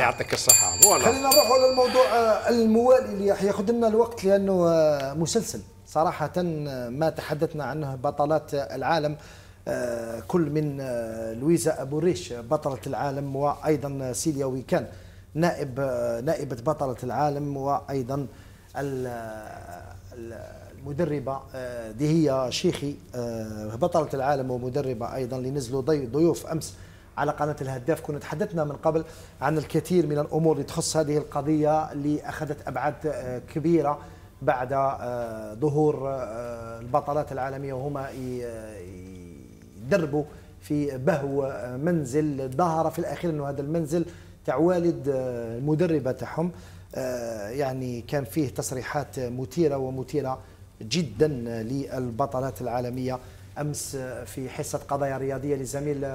يعطيك الصحة فوالا خلينا نروحوا للموضوع آه، الموالي اللي راح ياخذ لنا الوقت لأنه آه، مسلسل صراحة آه، ما تحدثنا عنه بطلات العالم كل من لويزا أبو ريش بطلة العالم وأيضا سيليا ويكان نائب نائبة بطلة العالم وأيضا المدربة دي هي شيخي بطلة العالم ومدربة أيضا اللي نزلوا ضيوف أمس على قناة الهداف كنا تحدثنا من قبل عن الكثير من الأمور اللي تخص هذه القضية اللي أخذت أبعاد آه، كبيرة بعد آه، ظهور آه، البطلات العالمية وهما يدربوا في بهو منزل ظهر في الأخير أنه هذا المنزل تاع والد المدربة تاعهم يعني كان فيه تصريحات مثيرة ومثيرة جدا للبطلات العالمية أمس في حصة قضايا رياضية لزميل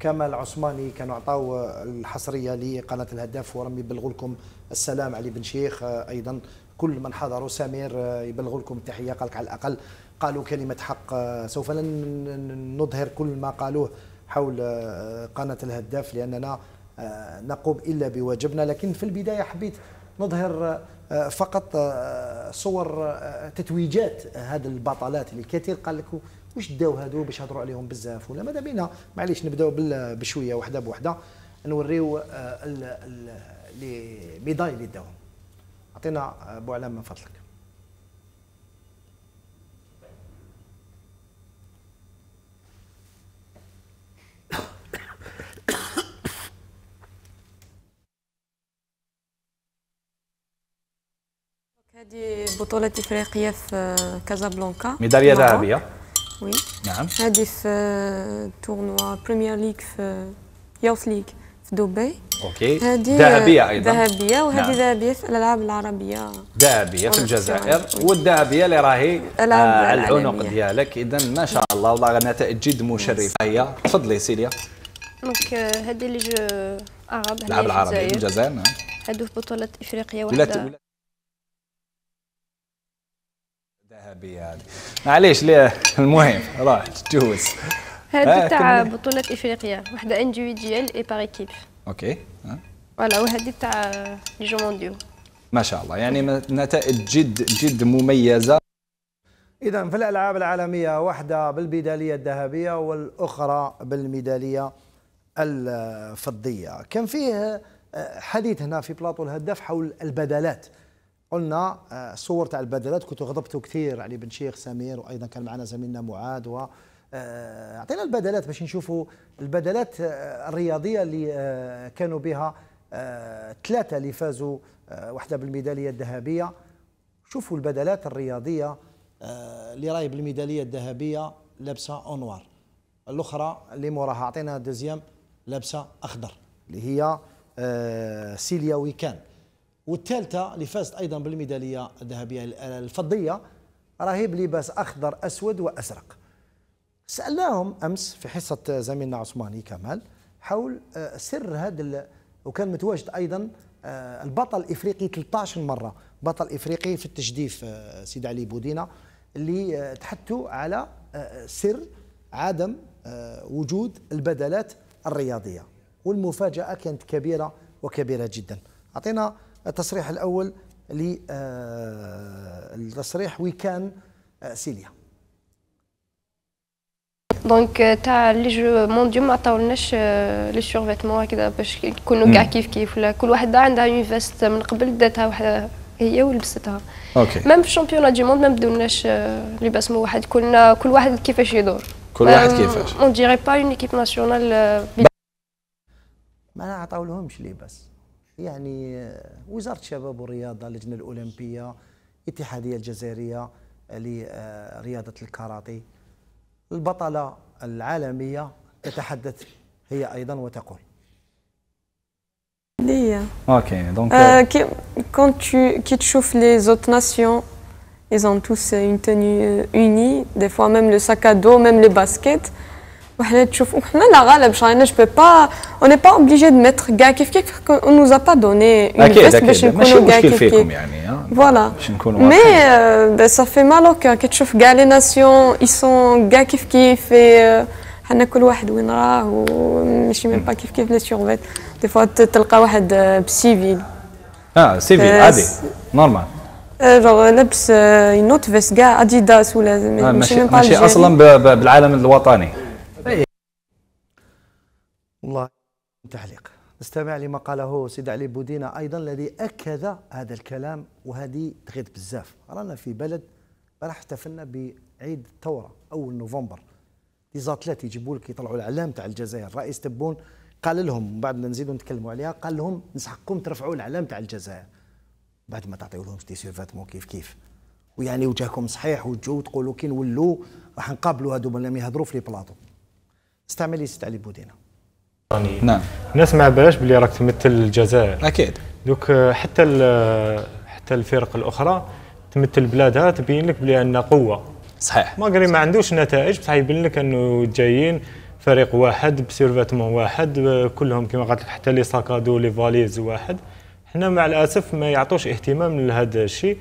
كمال العثماني كانوا عطاو الحصريه لقناه الهداف ورمي يبلغوا لكم السلام علي بن شيخ آه، ايضا كل من حضروا سمير آه، يبلغوا لكم التحيه قالك على الاقل قالوا كلمه حق آه، سوف لن نظهر كل ما قالوه حول قناه الهداف لاننا نقوم الا بواجبنا لكن في البدايه حبيت نظهر فقط صور آه، تتويجات هذا آه، البطلات اللي كثير قال لك واش داو هادو باش هضروا عليهم بزاف ولا ماذا بينا معليش نبداو بشويه وحده بوحده نوريو آه، لي ميداي اللي داوهم اعطينا ابو علام من فضلك هذه بطولة إفريقية في آه، كازابلانكا ميدالية ذهبية وي نعم هذه في آه، تورنوا بريمير ليغ في يوث آه، ليغ في دبي اوكي ذهبية ايضا ذهبية وهذه نعم. ذهبية نعم. في الالعاب العربية ذهبية في الجزائر والذهبية اللي راهي على العنق ديالك اذا ما شاء الله والله نتائج جد مشرفة هي تفضلي سيليا دونك euh, هذه اللي جو عرب العاب العربية الجزائر نعم هذو في بطولة افريقيا واحدة الذهبي هذه معليش ليه المهم راح تجوز هذه تاع بطولة افريقيا وحدة انديفيديال اي بار ايكيب اوكي فوالا وهذه تاع لي جو مونديو ما شاء الله يعني نتائج جد جد مميزة إذا في الألعاب العالمية واحدة بالميدالية الذهبية والأخرى بالميدالية الفضية كان فيه آه، حديث هنا في بلاطو الهداف حول البدلات قلنا آه، صور تاع البدلات كنتوا غضبتوا كثير علي بن شيخ سمير وايضا كان معنا زميلنا معاد و آه، اعطينا البدلات باش نشوفوا البدلات آه، الرياضيه اللي كانوا بها ثلاثه اللي فازوا واحده بالميداليه الذهبيه شوفوا البدلات الرياضيه اللي راهي بالميداليه الذهبيه لابسه اونوار الاخرى اللي موراها اعطينا دوزيام لابسه اخضر اللي هي سيليا ويكان والثالثه اللي فازت ايضا بالميداليه الذهبيه الفضيه راهي بلباس اخضر اسود وازرق سالناهم امس في حصه زميلنا عثماني كمال حول آه، سر هذا وكان متواجد ايضا آه، البطل الافريقي 13 مره بطل افريقي في التجديف آه، سيد علي بودينا اللي تحدثوا على سر عدم وجود البدلات الرياضيه والمفاجاه كانت كبيره وكبيره جدا اعطينا التصريح الأول لتصريح ويكان سيليا دونك تاع لي جو مونديو ما عطاولناش لي فيتمون هكذا باش يكونوا كاع كيف كيف ولا كل واحده عندها اون فيست من قبل داتها وحده هي ولبستها اوكي ميم في الشامبيون دي موند ما بدوناش لباس واحد كلنا كل واحد كيفاش يدور كل واحد كيفاش اون ديري با اون ايكيب ناسيونال ما عطاولهمش لباس يعني وزاره الشباب والرياضه اللجنه الاولمبيه الاتحاديه الجزائريه لرياضه الكاراتي البطله العالميه تتحدث هي ايضا وتقول ليا اوكي دونك كون tu كي تشوف لي زوت ناسيون ils ont tous une tenue euh, unie des fois même le sac à dos même les baskets وحنا تشوف حنا لا غالب شغلنا جو با اوني با اوبليجي دو ميتر كاع كيف كيف اون نوزا با دوني اكيد اكيد ماشي مشكل فيكم يعني فوالا مي سا في مال اوكا كي تشوف كاع لي ناسيون يسون كاع كيف كيف euh, حنا كل واحد وين راه وماشي ميم با كيف كيف لي سيرفيت دي فوا تلقى واحد بسيفيل euh, اه سيفيل euh, عادي نورمال جونغ لابس ينوت فيس كاع اديداس ولا ماشي ماشي اصلا بالعالم الوطني والله تعليق نستمع لما قاله سيد علي بودينا ايضا الذي اكد هذا الكلام وهذه تغيت بزاف رانا في بلد راح احتفلنا بعيد الثوره اول نوفمبر دي زاتليت يجيبوا لك يطلعوا الاعلام تاع الجزائر رئيس تبون قال لهم من بعد نزيدوا نتكلموا عليها قال لهم نسحقكم ترفعوا الاعلام تاع الجزائر بعد ما تعطيو لهم دي سيرفاتمون كيف كيف ويعني وجهكم صحيح وتجوا تقولوا كي نولوا راح نقابلوا هذوما اللي يهضروا في لي بلاطو استعملي سيد علي بودينا نعم الناس ما عبالاش بلي راك تمثل الجزائر اكيد دوك حتى حتى الفرق الاخرى تمثل بلادها تبين لك بلي عندنا قوه صحيح ماغري ما عندوش نتائج بصح يبين لك انه جايين فريق واحد بسيرفاتمون واحد كلهم كما قالت لك حتى لي ساكادو لي فاليز واحد حنا مع الاسف ما يعطوش اهتمام لهذا الشيء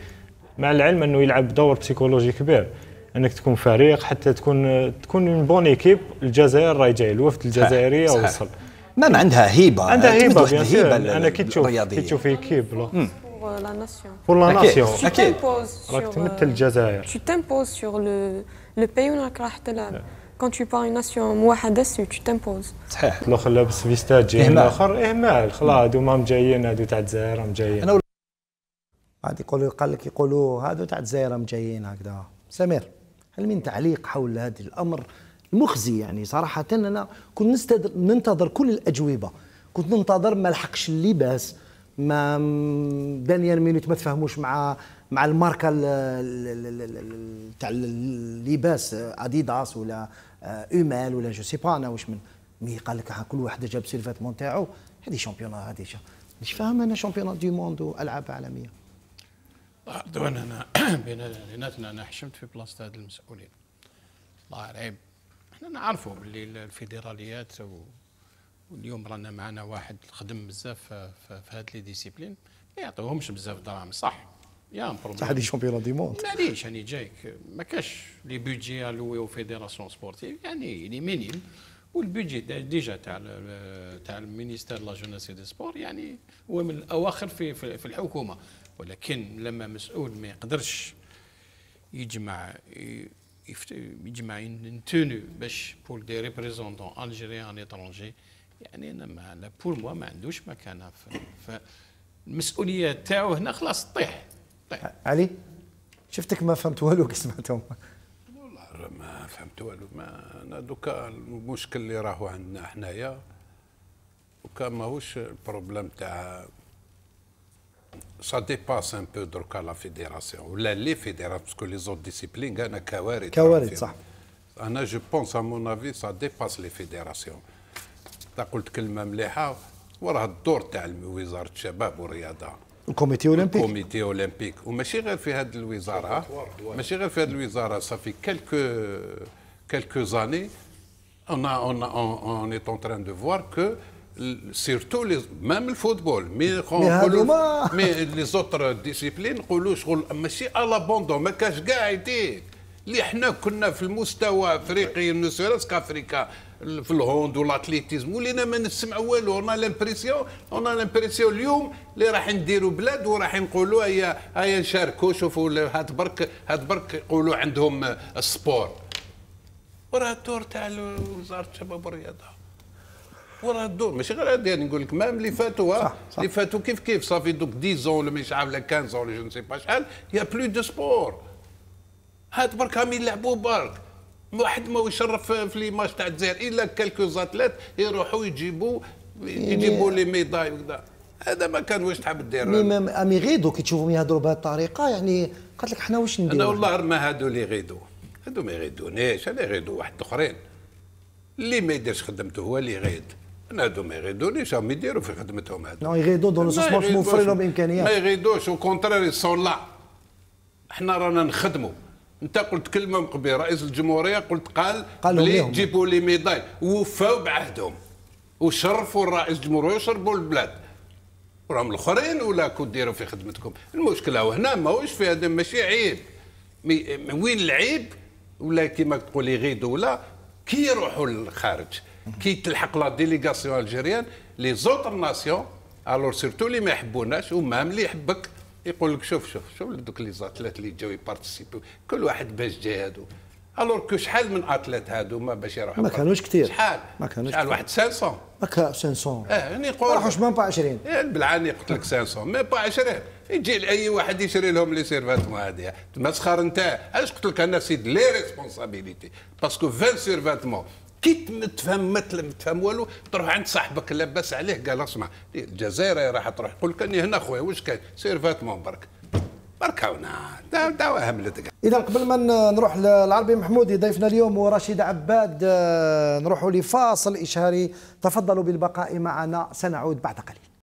مع العلم انه يلعب دور بسيكولوجي كبير انك تكون فريق حتى تكون تكون بون ايكيب الجزائر راهي جاي الوفد الجزائريه صحيح. وصل مام عندها هيبه عندها هيبه هيبه انا كي تشوف كي تشوف ايكيب pour la nation. Pour la nation. Tu t'imposes euh, tu t'imposes sur le, le pays où tu راح تلعب. Quand tu pars une nation موحدة tu t'imposes. صحيح. الاخر لابس فيستاج جاي الاخر اهمال خلاص هادو ماهم جايين هادو تاع الجزائر هم جايين. بعد يقولوا قال لك يقولوا هادو تاع الجزائر هم جايين هكذا. سمير. هل من تعليق حول هذا الامر المخزي يعني صراحه انا كنت ننتظر كل الاجوبه كنت ننتظر ما لحقش اللباس ما دانيال مينوت ما تفاهموش مع مع الماركه تاع اللباس اديداس ولا آه، اومال ولا جو سي با انا واش من مي قال لك كل واحد جاب سيلفاتمون تاعو هذه شامبيون هذه مش فاهم انا شامبيون دو موند والعاب عالميه عدوان انا بيناتنا انا حشمت في بلاصه هاد المسؤولين الله العيب احنا نعرفوا باللي الفيدراليات واليوم رانا معنا واحد خدم بزاف في هاد لي ديسيبلين ما يعطيوهمش بزاف دراهم صح يا بروبليم صح لي شامبيون دي موند معليش راني جايك ما كاش لي الوي او فيدراسيون سبورتيف يعني لي مينيم والبيجي ديجا تاع تاع المينيستير لا جوناس دي سبور يعني هو من الاواخر في في الحكومه ولكن لما مسؤول ما يقدرش يجمع يجمع ينتونو باش بور دي ريبريزونتون الجيريان اترونجي يعني انا ما لا بور موا ما عندوش مكانه فالمسؤوليه تاعو هنا خلاص طيح طيح علي شفتك ما فهمت والو كي سمعتهم والله ما فهمت والو ما انا دوكا المشكل اللي راهو عندنا حنايا وكان ماهوش البروبليم تاع سا ديباس ان بو دروكا لا فيديراسيون ولا لي فيديراسيون باسكو لي زوت ديسيبلين انا كوارث كوارث صح انا جو بونس ا مون افي سا ديباس لي فيديراسيون تا قلت كلمه مليحه وراه الدور تاع وزاره الشباب والرياضه الكوميتي اولمبيك الكوميتي اولمبيك وماشي غير في هذه الوزاره ماشي غير في هذه الوزاره صافي كلكو كلكو زاني اون اون اون اون اون اون اون اون اون اون اون ا سيرتو لي مام الفوتبول مي نقولوا مي لي زوتر ديسيبلين نقولوا شغل ماشي ا لابوندو ما كاش كاع يديك اللي حنا كنا في المستوى افريقي نسيرس كافريكا في الهوند والاتليتيزم ولينا ما نسمع والو اون لامبريسيون اون لامبريسيون اليوم اللي راح نديروا بلاد وراح نقولوا هيا هيا نشاركوا شوفوا هاد برك هاد برك يقولوا عندهم السبور وراه الدور تاع وزاره الشباب والرياضه وراه الدور ماشي غير هذا يعني نقول لك مام اللي فاتوا اللي فاتوا كيف كيف صافي دوك 10 ولا مش عارف ولا 15 ولا جو نسي با شحال يا بلو دو سبور هاد برك هم يلعبوا برك واحد ما يشرف في لي ماتش تاع الجزائر الا كالكو زاتليت يروحوا يجيبوا يجيبوا إيه. لي ميداي وكذا هذا ما كان واش تحب دير مي امي غيدو كي تشوفهم يهضروا بهذه الطريقه يعني قالت لك حنا واش ندير انا والله ما هادو اللي غيدو هادو ما يغيدونيش انا يغيدو واحد اخرين اللي ما يديرش خدمته هو اللي غيد هادو ما يغيدونيش راهم يديروا في خدمتهم هادو نو يغيدو دون سونس موفرين لهم امكانيات ما يغيدوش او كونترير سون لا حنا رانا نخدموا انت قلت كلمه من قبل رئيس الجمهوريه قلت قال قالوا لي جيبوا لي ميداي ووفاوا بعهدهم وشرفوا الرئيس الجمهوريه وشربوا البلاد وراهم الاخرين ولا كون ديروا في خدمتكم المشكله هنا ماهوش في هذا ماشي عيب مي وين العيب ولا كيما تقول يغيدوا ولا كي يروحوا للخارج كي تلحق لا ديليغاسيون الجيريان لي زوتر ناسيون الور سيرتو اللي ما يحبوناش ومام اللي يحبك يقول لك شوف شوف شوف دوك لي زاتليت اللي جاو يبارتيسيبيو كل واحد باش جاي هادو الور كو شحال من اتليت هادو ما باش يروحوا ما كانوش كثير شحال ما كانوش شحال واحد 500 ما كان 500 اه يعني قول راحوش ما با 20 بالعاني قلت لك 500 مي با 20 يجي لاي واحد يشري لهم لي سيرفاتمون هذه تمسخر انت علاش قلت لك انا سيد لي ريسبونسابيليتي باسكو 20 سيرفاتمون كي تفهم مثل ما تفهم والو تروح عند صاحبك لاباس عليه قال اسمع الجزائر راح تروح تقول لك هنا خويا واش كاين سير فاتمون برك برك هاونا دعوة هملتك اذا قبل ما نروح للعربي محمودي ضيفنا اليوم ورشيد عباد آه، نروحوا لفاصل اشهاري تفضلوا بالبقاء معنا سنعود بعد قليل